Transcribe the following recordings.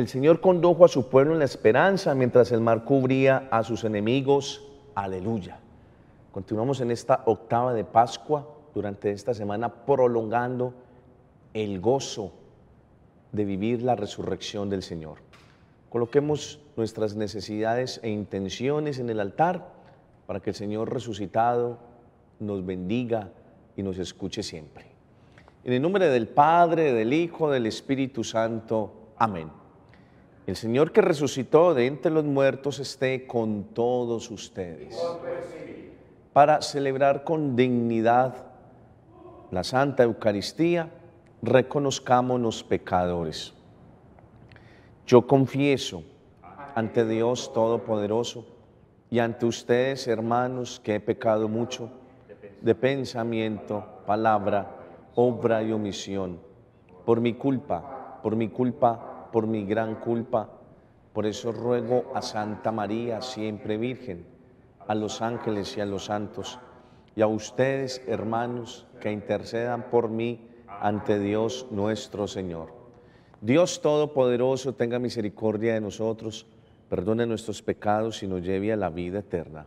el Señor condujo a su pueblo en la esperanza mientras el mar cubría a sus enemigos. Aleluya. Continuamos en esta octava de Pascua durante esta semana prolongando el gozo de vivir la resurrección del Señor. Coloquemos nuestras necesidades e intenciones en el altar para que el Señor resucitado nos bendiga y nos escuche siempre. En el nombre del Padre, del Hijo, del Espíritu Santo. Amén. El Señor que resucitó de entre los muertos esté con todos ustedes para celebrar con dignidad la Santa Eucaristía, reconozcámonos pecadores. Yo confieso ante Dios Todopoderoso y ante ustedes, hermanos, que he pecado mucho de pensamiento, palabra, obra y omisión, por mi culpa, por mi culpa por mi gran culpa. Por eso ruego a Santa María, siempre Virgen, a los ángeles y a los santos, y a ustedes, hermanos, que intercedan por mí ante Dios nuestro Señor. Dios Todopoderoso tenga misericordia de nosotros, perdone nuestros pecados y nos lleve a la vida eterna.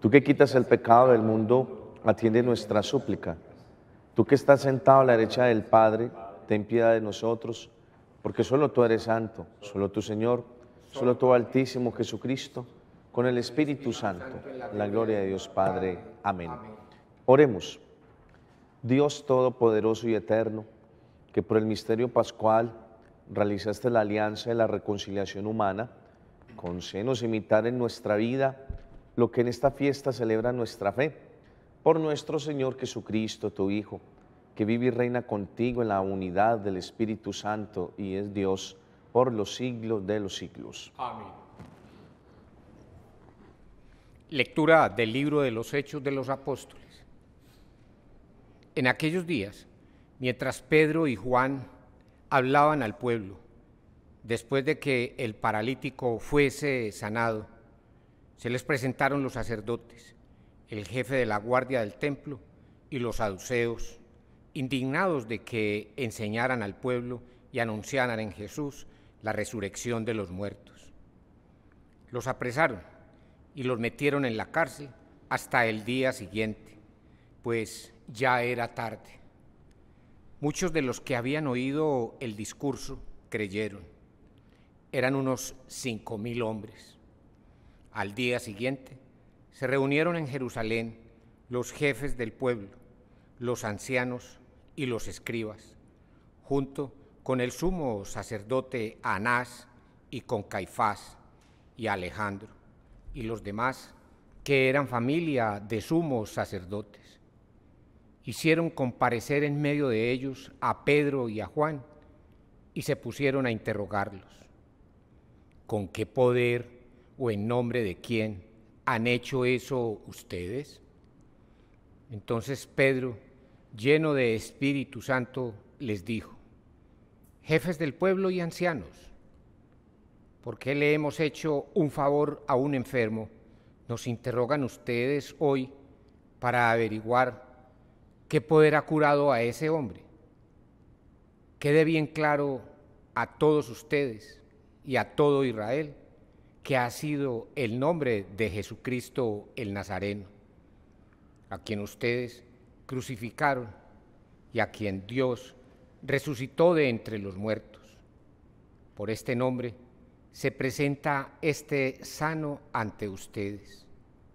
Tú que quitas el pecado del mundo, atiende nuestra súplica. Tú que estás sentado a la derecha del Padre, ten piedad de nosotros, porque solo tú eres santo, solo Tu Señor, solo Tu Altísimo Jesucristo, con el Espíritu Santo, la gloria de Dios Padre. Amén. Oremos. Dios Todopoderoso y Eterno, que por el misterio pascual realizaste la alianza de la reconciliación humana, senos imitar en nuestra vida lo que en esta fiesta celebra nuestra fe, por nuestro Señor Jesucristo, tu Hijo, que vive y reina contigo en la unidad del Espíritu Santo y es Dios por los siglos de los siglos. Amén. Lectura del libro de los Hechos de los Apóstoles. En aquellos días, mientras Pedro y Juan hablaban al pueblo, después de que el paralítico fuese sanado, se les presentaron los sacerdotes, el jefe de la guardia del templo y los saduceos, indignados de que enseñaran al pueblo y anunciaran en Jesús la resurrección de los muertos. Los apresaron y los metieron en la cárcel hasta el día siguiente, pues ya era tarde. Muchos de los que habían oído el discurso creyeron. Eran unos cinco mil hombres. Al día siguiente se reunieron en Jerusalén los jefes del pueblo, los ancianos y los escribas, junto con el sumo sacerdote Anás y con Caifás y Alejandro y los demás que eran familia de sumos sacerdotes. Hicieron comparecer en medio de ellos a Pedro y a Juan y se pusieron a interrogarlos. ¿Con qué poder? o en nombre de quién han hecho eso ustedes? Entonces Pedro, lleno de Espíritu Santo, les dijo, jefes del pueblo y ancianos, ¿por qué le hemos hecho un favor a un enfermo? Nos interrogan ustedes hoy para averiguar qué poder ha curado a ese hombre. Quede bien claro a todos ustedes y a todo Israel que ha sido el nombre de Jesucristo el Nazareno, a quien ustedes crucificaron y a quien Dios resucitó de entre los muertos. Por este nombre se presenta este sano ante ustedes.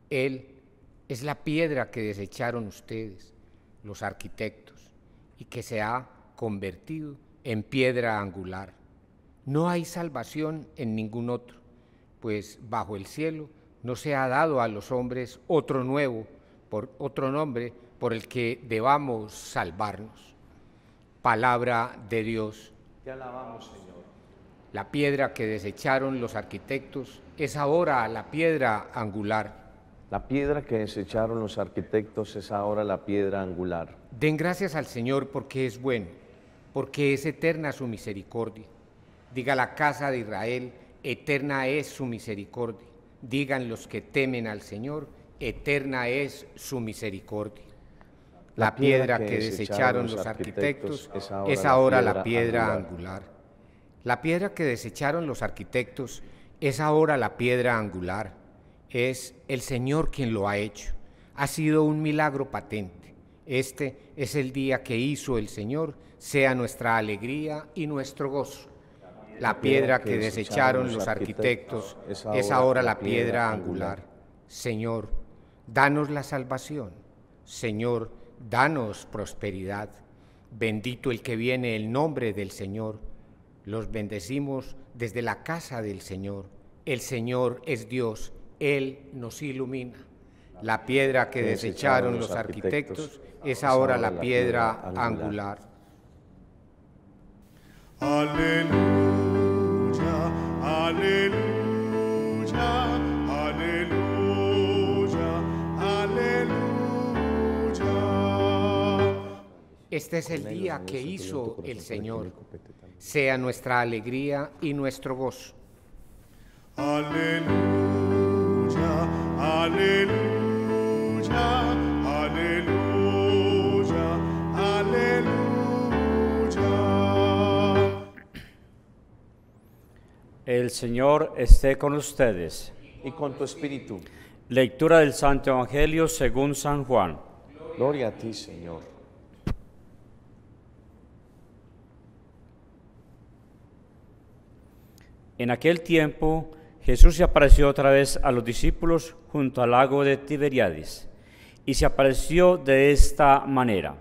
Él es la piedra que desecharon ustedes, los arquitectos, y que se ha convertido en piedra angular. No hay salvación en ningún otro pues bajo el cielo no se ha dado a los hombres otro nuevo, por otro nombre por el que debamos salvarnos. Palabra de Dios. Te alabamos, Señor. La piedra que desecharon los arquitectos es ahora la piedra angular. La piedra que desecharon los arquitectos es ahora la piedra angular. Den gracias al Señor porque es bueno, porque es eterna su misericordia. Diga la casa de Israel, eterna es su misericordia. Digan los que temen al Señor, eterna es su misericordia. La, piedra, que, desecharon los arquitectos, es ahora, la piedra angular. La piedra que desecharon los arquitectos es ahora la piedra angular. Es el Señor quien lo ha hecho. Ha sido un milagro patente. Este es el día que hizo el Señor, sea nuestra alegría y nuestro gozo. La piedra que desecharon los arquitectos es ahora la piedra angular. Señor, danos la salvación. Señor, danos prosperidad. Bendito el que viene el nombre del Señor. Los bendecimos desde la casa del Señor. El Señor es Dios, Él nos ilumina. La piedra que desecharon los arquitectos es ahora la piedra angular. Aleluya. Aleluya, aleluya, aleluya. Este es el día que hizo el Señor. Sea nuestra alegría y nuestro gozo. Aleluya, aleluya. El Señor esté con ustedes. Y con tu espíritu. Lectura del Santo Evangelio según San Juan. Gloria a ti, Señor. En aquel tiempo Jesús se apareció otra vez a los discípulos junto al lago de Tiberiades y se apareció de esta manera.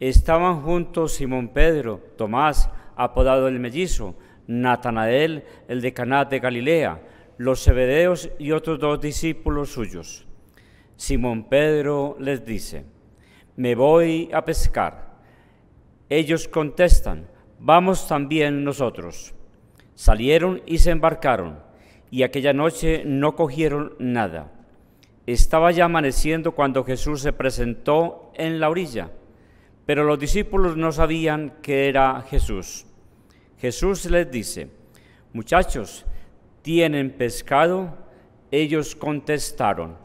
Estaban juntos Simón Pedro, Tomás, apodado el mellizo, Natanael, el de Caná de Galilea, los Zebedeos y otros dos discípulos suyos. Simón Pedro les dice, me voy a pescar. Ellos contestan, vamos también nosotros. Salieron y se embarcaron, y aquella noche no cogieron nada. Estaba ya amaneciendo cuando Jesús se presentó en la orilla, pero los discípulos no sabían que era Jesús. Jesús les dice, muchachos, ¿tienen pescado? Ellos contestaron,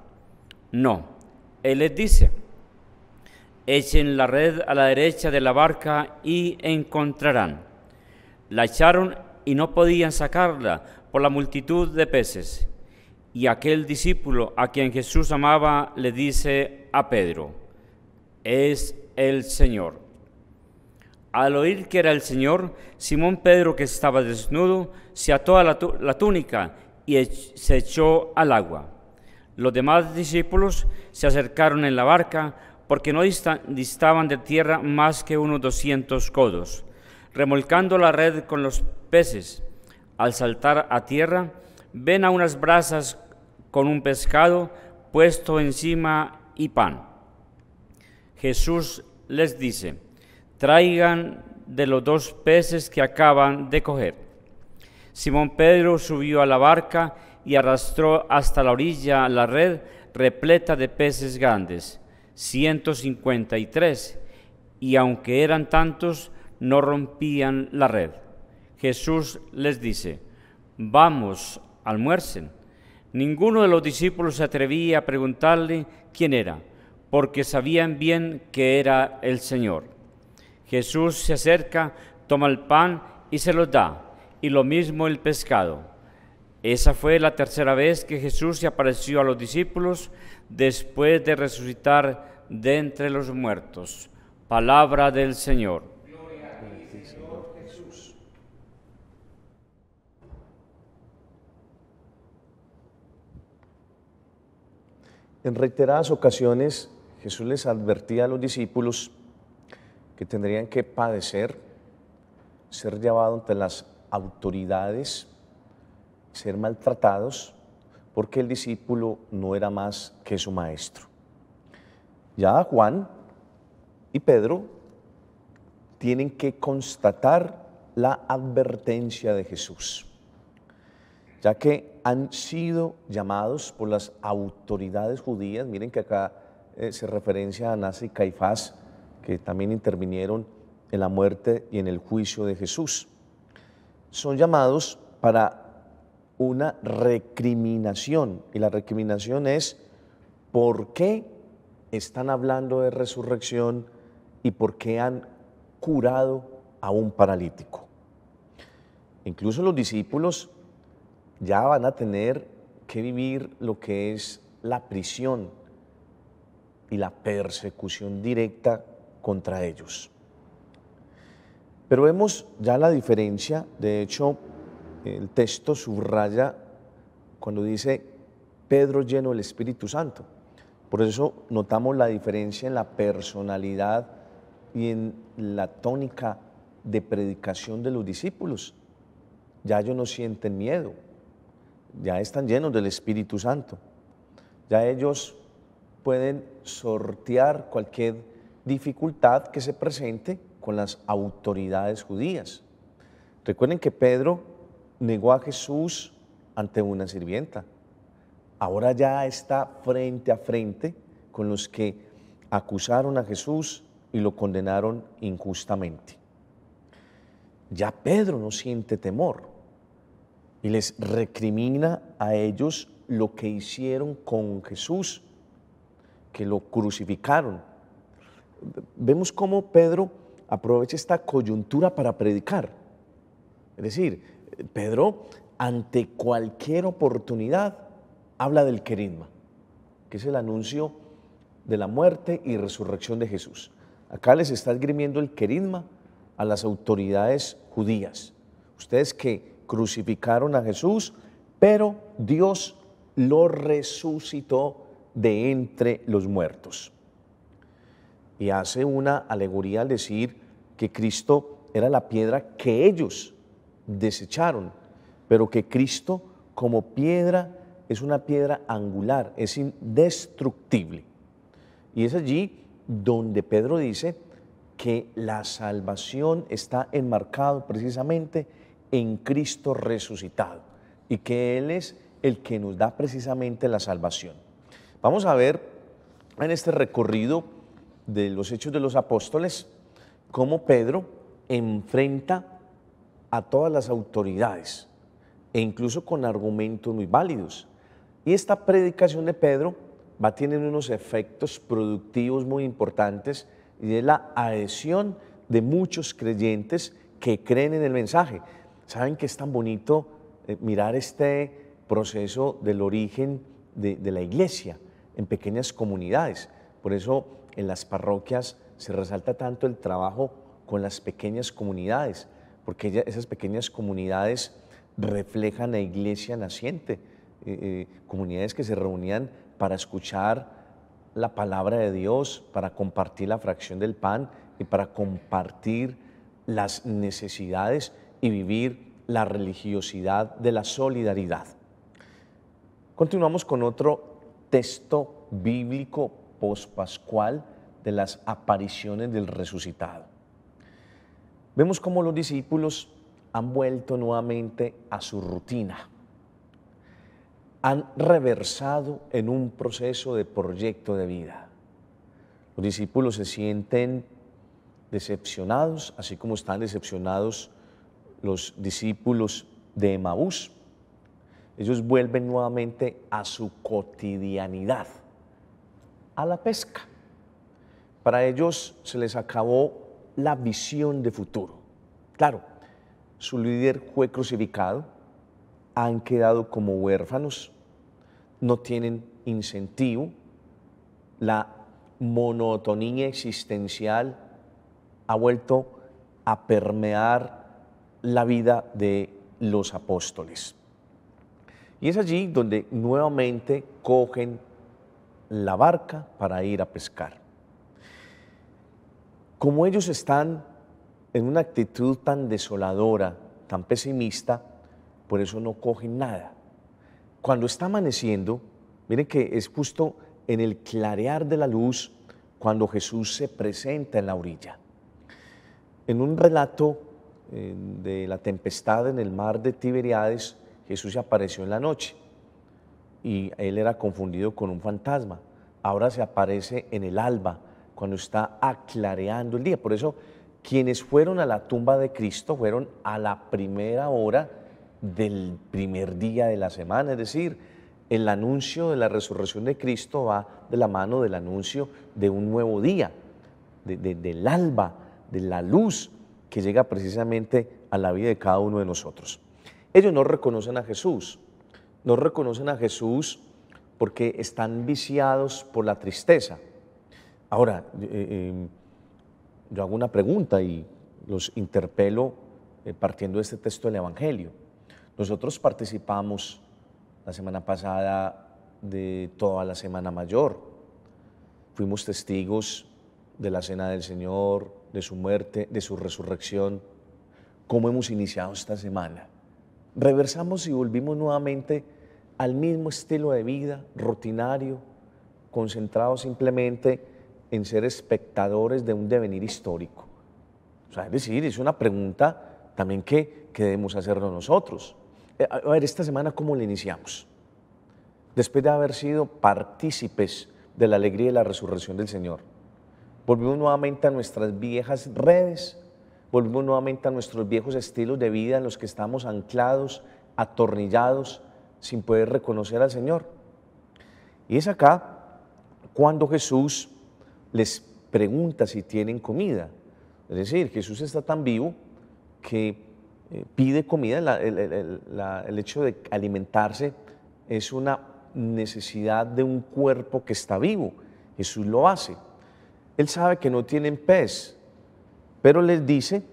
no. Él les dice, echen la red a la derecha de la barca y encontrarán. La echaron y no podían sacarla por la multitud de peces. Y aquel discípulo a quien Jesús amaba le dice a Pedro, es el Señor. Al oír que era el Señor, Simón Pedro, que estaba desnudo, se ató a la, túnica y se echó al agua. Los demás discípulos se acercaron en la barca porque no distaban de tierra más que unos doscientos codos, remolcando la red con los peces. Al saltar a tierra, ven a unas brasas con un pescado puesto encima y pan. Jesús les dice, traigan de los dos peces que acaban de coger. Simón Pedro subió a la barca y arrastró hasta la orilla la red repleta de peces grandes, 153, y aunque eran tantos, no rompían la red. Jesús les dice, vamos, almuercen. Ninguno de los discípulos se atrevía a preguntarle quién era, porque sabían bien que era el Señor. Jesús se acerca, toma el pan y se los da, y lo mismo el pescado. Esa fue la tercera vez que Jesús se apareció a los discípulos después de resucitar de entre los muertos. Palabra del Señor. En reiteradas ocasiones Jesús les advertía a los discípulos que tendrían que padecer, ser llevados ante las autoridades, ser maltratados, porque el discípulo no era más que su maestro. Ya Juan y Pedro tienen que constatar la advertencia de Jesús, ya que han sido llamados por las autoridades judías, miren que acá eh, se referencia a Anás y Caifás, que también intervinieron en la muerte y en el juicio de Jesús. Son llamados para una recriminación, y la recriminación es por qué están hablando de resurrección y por qué han curado a un paralítico. Incluso los discípulos ya van a tener que vivir lo que es la prisión y la persecución directa contra ellos. Pero vemos ya la diferencia, de hecho el texto subraya cuando dice Pedro lleno del Espíritu Santo. Por eso notamos la diferencia en la personalidad y en la tónica de predicación de los discípulos. Ya ellos no sienten miedo, ya están llenos del Espíritu Santo, ya ellos pueden sortear cualquier dificultad que se presente con las autoridades judías. Recuerden que Pedro negó a Jesús ante una sirvienta. Ahora ya está frente a frente con los que acusaron a Jesús y lo condenaron injustamente. Ya Pedro no siente temor y les recrimina a ellos lo que hicieron con Jesús, que lo crucificaron, vemos cómo Pedro aprovecha esta coyuntura para predicar. Es decir, Pedro, ante cualquier oportunidad, habla del queridma que es el anuncio de la muerte y resurrección de Jesús. Acá les está esgrimiendo el queridma a las autoridades judías. Ustedes que crucificaron a Jesús, pero Dios lo resucitó de entre los muertos y hace una alegoría al decir que Cristo era la piedra que ellos desecharon, pero que Cristo como piedra es una piedra angular, es indestructible. Y es allí donde Pedro dice que la salvación está enmarcado precisamente en Cristo resucitado y que Él es el que nos da precisamente la salvación. Vamos a ver en este recorrido de los Hechos de los Apóstoles, cómo Pedro enfrenta a todas las autoridades e incluso con argumentos muy válidos. Y esta predicación de Pedro va a tener unos efectos productivos muy importantes y de la adhesión de muchos creyentes que creen en el mensaje. ¿Saben que es tan bonito eh, mirar este proceso del origen de, de la iglesia en pequeñas comunidades? Por eso en las parroquias se resalta tanto el trabajo con las pequeñas comunidades, porque esas pequeñas comunidades reflejan la iglesia naciente, eh, eh, comunidades que se reunían para escuchar la palabra de Dios, para compartir la fracción del pan y para compartir las necesidades y vivir la religiosidad de la solidaridad. Continuamos con otro texto bíblico pospascual de las apariciones del resucitado. Vemos cómo los discípulos han vuelto nuevamente a su rutina, han reversado en un proceso de proyecto de vida. Los discípulos se sienten decepcionados, así como están decepcionados los discípulos de Emaús. Ellos vuelven nuevamente a su cotidianidad a la pesca. Para ellos se les acabó la visión de futuro. Claro, su líder fue crucificado, han quedado como huérfanos, no tienen incentivo, la monotonía existencial ha vuelto a permear la vida de los apóstoles. Y es allí donde nuevamente cogen la barca para ir a pescar. Como ellos están en una actitud tan desoladora, tan pesimista, por eso no cogen nada. Cuando está amaneciendo, miren que es justo en el clarear de la luz cuando Jesús se presenta en la orilla. En un relato eh, de la tempestad en el mar de Tiberiades, Jesús apareció en la noche y él era confundido con un fantasma. Ahora se aparece en el alba, cuando está aclareando el día. Por eso, quienes fueron a la tumba de Cristo fueron a la primera hora del primer día de la semana. Es decir, el anuncio de la resurrección de Cristo va de la mano del anuncio de un nuevo día, del alba, de la luz que llega precisamente a la vida de cada uno de nosotros. Ellos no reconocen a Jesús, no reconocen a Jesús porque están viciados por la tristeza. Ahora, eh, eh, yo hago una pregunta y los interpelo eh, partiendo de este texto del Evangelio. Nosotros participamos la semana pasada de toda la Semana Mayor. Fuimos testigos de la cena del Señor, de su muerte, de su resurrección. ¿Cómo hemos iniciado esta semana? reversamos y volvimos nuevamente al mismo estilo de vida rutinario, concentrado simplemente en ser espectadores de un devenir histórico. O es decir, es una pregunta también que, que debemos hacernos nosotros. Eh, a ver, esta semana, ¿cómo la iniciamos? Después de haber sido partícipes de la alegría y la resurrección del Señor, volvimos nuevamente a nuestras viejas redes, volvemos nuevamente a nuestros viejos estilos de vida en los que estamos anclados, atornillados, sin poder reconocer al Señor. Y es acá cuando Jesús les pregunta si tienen comida. Es decir, Jesús está tan vivo que eh, pide comida, el hecho de alimentarse es una necesidad de un cuerpo que está vivo. Jesús lo hace. Él sabe que no tienen pez, pero les dice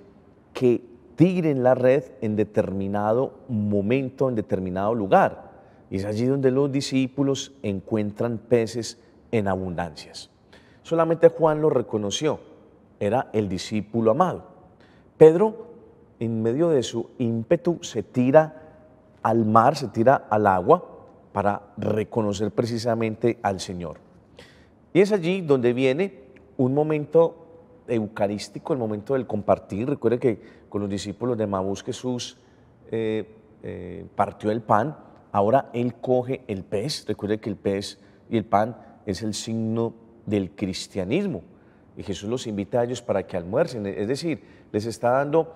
que tiren la red en determinado momento, en determinado lugar. Y es allí donde los discípulos encuentran peces en abundancias. Solamente Juan lo reconoció, era el discípulo amado. Pedro, en medio de su ímpetu, se tira al mar, se tira al agua para reconocer precisamente al Señor. Y es allí donde viene un momento eucarístico, el momento del compartir. Recuerde que con los discípulos de Mabús Jesús eh, eh, partió el pan, ahora Él coge el pez. Recuerde que el pez y el pan es el signo del cristianismo. Y Jesús los invita a ellos para que almuercen. Es decir, les está dando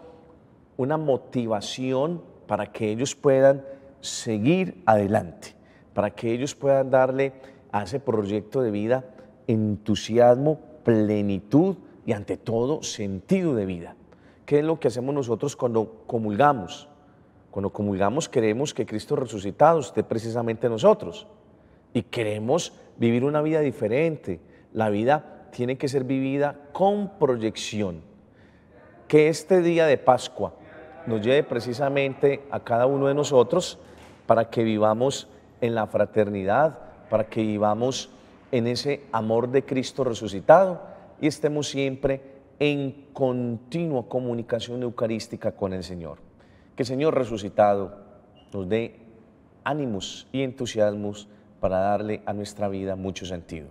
una motivación para que ellos puedan seguir adelante, para que ellos puedan darle a ese proyecto de vida entusiasmo, plenitud, y ante todo sentido de vida. ¿Qué es lo que hacemos nosotros cuando comulgamos? Cuando comulgamos queremos que Cristo resucitado esté precisamente nosotros y queremos vivir una vida diferente. La vida tiene que ser vivida con proyección. Que este día de Pascua nos lleve precisamente a cada uno de nosotros para que vivamos en la fraternidad, para que vivamos en ese amor de Cristo resucitado y estemos siempre en continua comunicación eucarística con el Señor. Que el Señor resucitado nos dé ánimos y entusiasmos para darle a nuestra vida mucho sentido.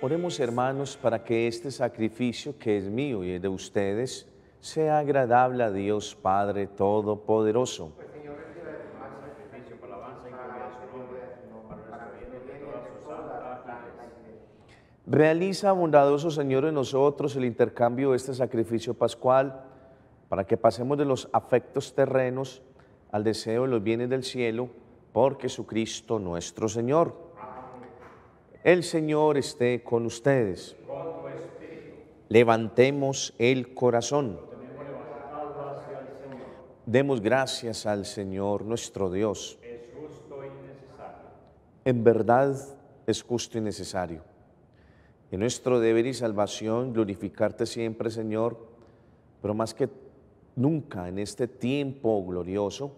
Oremos hermanos para que este sacrificio que es mío y de ustedes sea agradable a Dios Padre Todopoderoso. Realiza bondadoso Señor en nosotros el intercambio de este sacrificio pascual para que pasemos de los afectos terrenos al deseo de los bienes del cielo por Jesucristo nuestro Señor. El Señor esté con ustedes. Levantemos el corazón. Demos gracias al Señor nuestro Dios. En verdad es justo y necesario. En nuestro deber y salvación glorificarte siempre, Señor, pero más que nunca en este tiempo glorioso,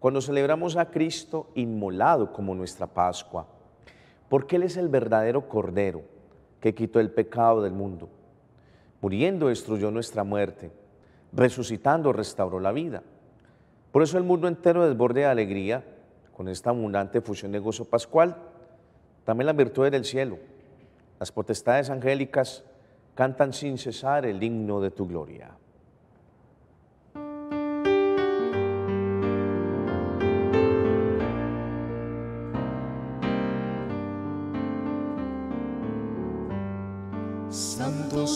cuando celebramos a Cristo inmolado como nuestra Pascua porque Él es el verdadero Cordero que quitó el pecado del mundo. Muriendo destruyó nuestra muerte, resucitando restauró la vida. Por eso el mundo entero desborde de alegría con esta abundante fusión de gozo pascual. También la virtud del cielo, las potestades angélicas cantan sin cesar el himno de tu gloria. Santo,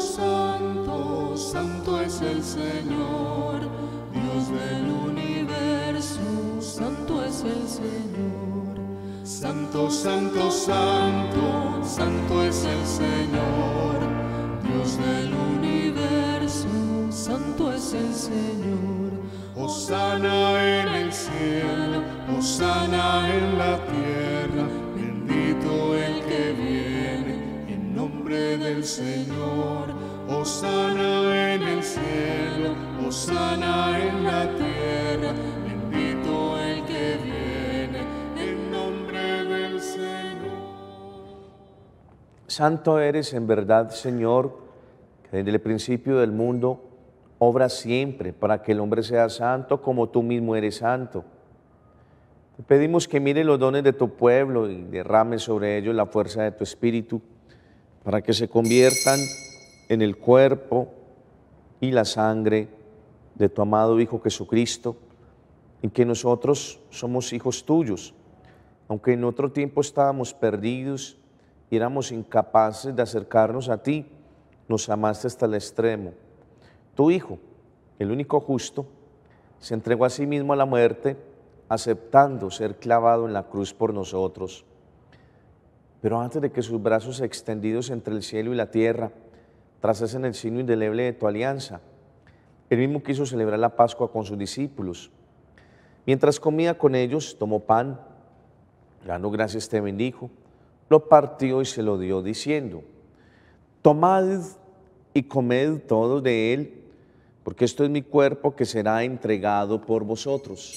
santo, santo, santo es el Señor, Dios del universo, santo es el Señor. Santo, santo, santo, santo es el Señor, Dios del universo, santo es el Señor. Osana en el cielo, osana en la tierra Señor, en el cielo, en la tierra, bendito el que viene, en nombre del Señor. Santo eres en verdad, Señor, que desde el principio del mundo obra siempre para que el hombre sea santo como tú mismo eres santo. Te pedimos que mire los dones de tu pueblo y derrame sobre ellos la fuerza de tu espíritu para que se conviertan en el cuerpo y la sangre de tu amado Hijo Jesucristo, en que nosotros somos hijos tuyos, aunque en otro tiempo estábamos perdidos y éramos incapaces de acercarnos a ti, nos amaste hasta el extremo. Tu Hijo, el único justo, se entregó a sí mismo a la muerte, aceptando ser clavado en la cruz por nosotros. Pero antes de que sus brazos extendidos entre el cielo y la tierra trazasen el signo indeleble de tu alianza, él mismo quiso celebrar la Pascua con sus discípulos. Mientras comía con ellos, tomó pan, dando gracias te bendijo, lo partió y se lo dio diciendo, tomad y comed todo de él, porque esto es mi cuerpo que será entregado por vosotros.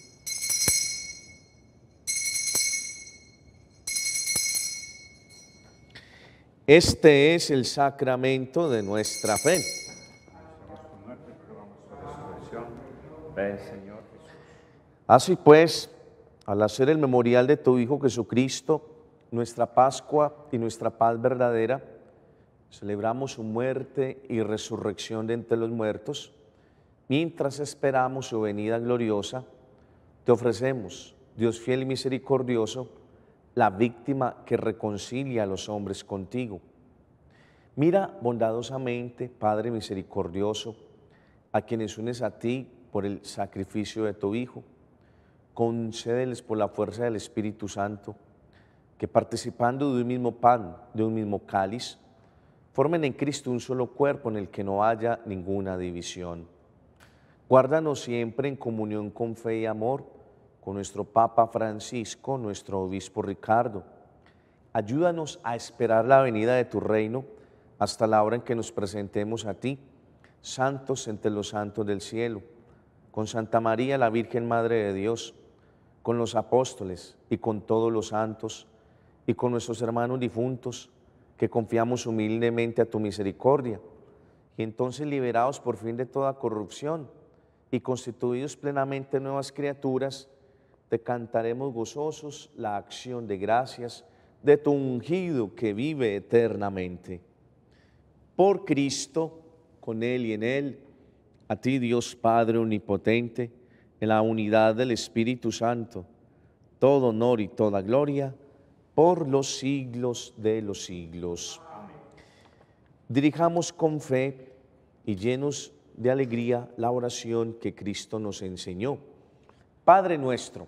Este es el sacramento de nuestra fe. Así pues, al hacer el memorial de tu Hijo Jesucristo, nuestra Pascua y nuestra paz verdadera, celebramos su muerte y resurrección de entre los muertos, mientras esperamos su venida gloriosa, te ofrecemos, Dios fiel y misericordioso, la víctima que reconcilia a los hombres contigo. Mira bondadosamente, Padre misericordioso, a quienes unes a ti por el sacrificio de tu Hijo. Concédeles por la fuerza del Espíritu Santo que participando de un mismo pan, de un mismo cáliz, formen en Cristo un solo cuerpo en el que no haya ninguna división. Guárdanos siempre en comunión con fe y amor con nuestro Papa Francisco, nuestro Obispo Ricardo. Ayúdanos a esperar la venida de tu reino hasta la hora en que nos presentemos a ti, santos entre los santos del cielo, con Santa María, la Virgen Madre de Dios, con los apóstoles y con todos los santos, y con nuestros hermanos difuntos, que confiamos humildemente a tu misericordia, y entonces liberados por fin de toda corrupción y constituidos plenamente nuevas criaturas, te cantaremos gozosos la acción de gracias de tu ungido que vive eternamente. Por Cristo, con Él y en Él, a ti Dios Padre Omnipotente, en la unidad del Espíritu Santo, todo honor y toda gloria por los siglos de los siglos. Amén. Dirijamos con fe y llenos de alegría la oración que Cristo nos enseñó. Padre nuestro,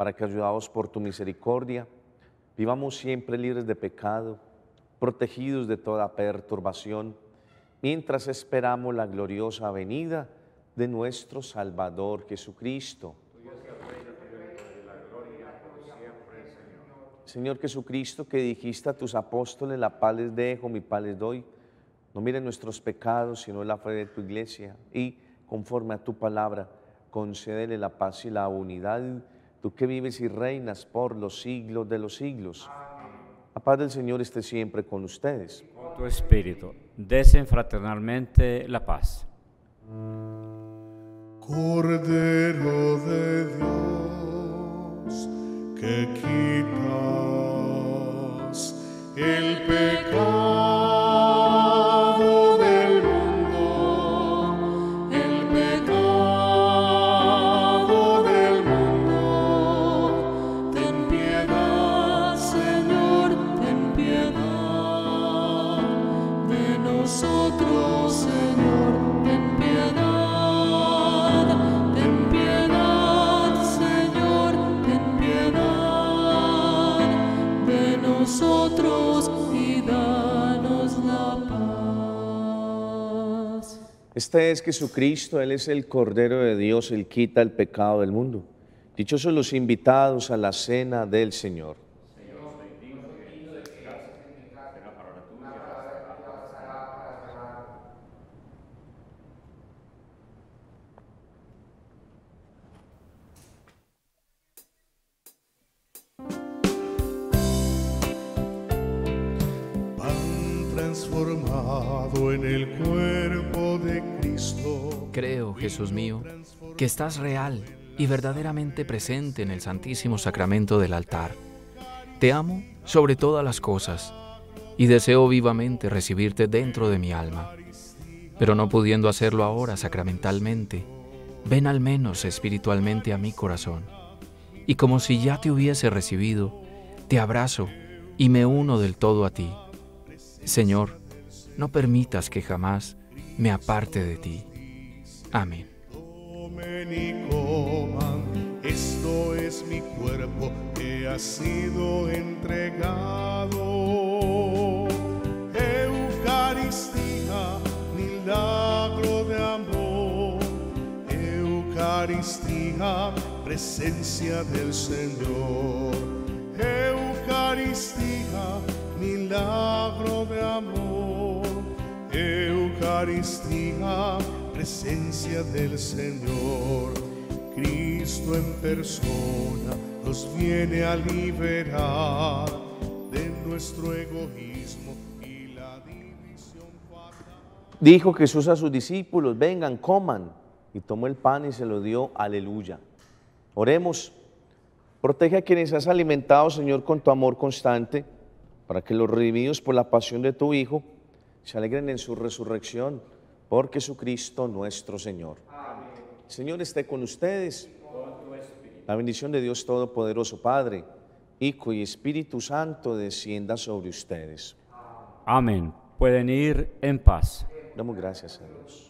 para que ayudados por tu misericordia, vivamos siempre libres de pecado, protegidos de toda perturbación, mientras esperamos la gloriosa venida de nuestro Salvador Jesucristo. Señor Jesucristo, que dijiste a tus apóstoles, la paz les dejo, mi paz les doy. No miren nuestros pecados, sino la fe de tu iglesia. Y conforme a tu palabra, concédele la paz y la unidad tú que vives y reinas por los siglos de los siglos. La paz del Señor esté siempre con ustedes. tu espíritu, desen fraternalmente la paz. Cordero de Dios, que quitas el pecado. Este es Jesucristo, Él es el Cordero de Dios, Él quita el pecado del mundo. Dichosos los invitados a la cena del Señor. mío, que estás real y verdaderamente presente en el Santísimo Sacramento del altar. Te amo sobre todas las cosas y deseo vivamente recibirte dentro de mi alma. Pero no pudiendo hacerlo ahora sacramentalmente, ven al menos espiritualmente a mi corazón. Y como si ya te hubiese recibido, te abrazo y me uno del todo a ti. Señor, no permitas que jamás me aparte de ti. Amén y esto es mi cuerpo que ha sido entregado. Eucaristía, milagro de amor. Eucaristía, presencia del Señor. Eucaristía, milagro de amor. Eucaristía, presencia del Señor. Cristo en persona nos viene a liberar de nuestro egoísmo y la división Dijo Jesús a sus discípulos, vengan, coman. Y tomó el pan y se lo dio, aleluya. Oremos, protege a quienes has alimentado, Señor, con tu amor constante, para que los redimidos por la pasión de tu Hijo se alegren en su resurrección por Jesucristo nuestro Señor. Señor esté con ustedes. La bendición de Dios Todopoderoso, Padre, Hijo y Espíritu Santo, descienda sobre ustedes. Amén. Pueden ir en paz. Damos gracias a Dios.